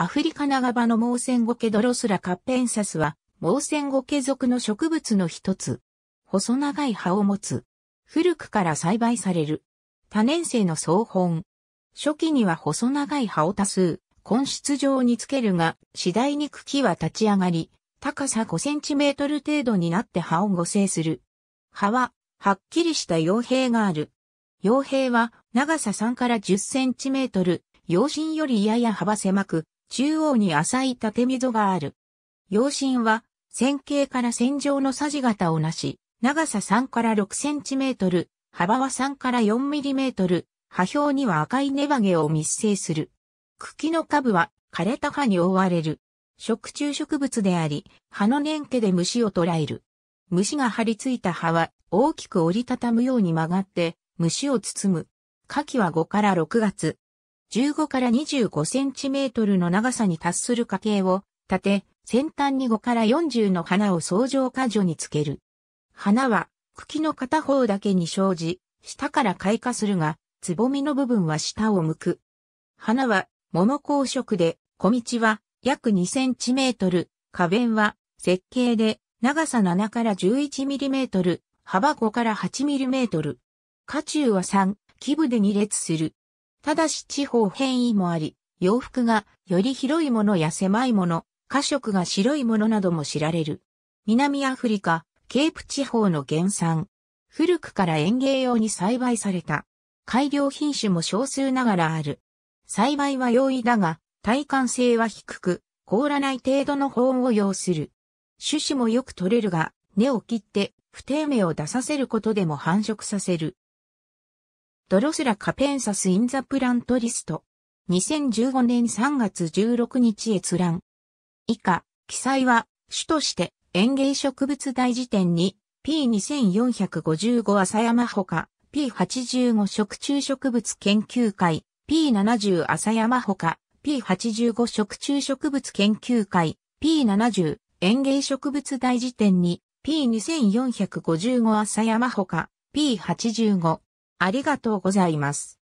アフリカ長場のモーセンゴケドロスラカッペンサスは、モーセンゴケ属の植物の一つ。細長い葉を持つ。古くから栽培される。多年生の草本。初期には細長い葉を多数、根室状につけるが、次第に茎は立ち上がり、高さ5センチメートル程度になって葉を合成する。葉は、はっきりした傭兵がある。傭兵は、長さ3から10センチメートル、陽針よりやや幅狭く、中央に浅い縦溝がある。陽身は、線形から線状のさじ型をなし、長さ3から6センチメートル、幅は3から4ミリメートル、葉表には赤いネバゲを密生する。茎の下部は枯れた葉に覆われる。食虫植物であり、葉の年家で虫を捕らえる。虫が張り付いた葉は大きく折りたたむように曲がって虫を包む。夏季は5から6月、15から25センチメートルの長さに達する花茎を立て、先端に5から40の花を相乗果樹につける。花は茎の片方だけに生じ、下から開花するが、つぼみの部分は下を向く。花は桃紅色で、小道は約2センチメートル、花弁は設計で長さ7から11ミリメートル、幅5から8ミリメートル。花中は3、基部で2列する。ただし地方変異もあり、洋服がより広いものや狭いもの、褐色が白いものなども知られる。南アフリカ、ケープ地方の原産。古くから園芸用に栽培された。改良品種も少数ながらある。栽培は容易だが、耐寒性は低く、凍らない程度の保温を要する。種子もよく取れるが、根を切って不定芽を出させることでも繁殖させる。ドロスラカペンサス・イン・ザ・プラントリスト。2015年3月16日閲覧。以下、記載は、主として園芸植物大辞典に P2455 朝山ほか、P85 食虫植物研究会、P70 朝山ほか、P85 食虫植物研究会、P70 園芸植物大辞典に P2455 朝山ほか、P85 ありがとうございます。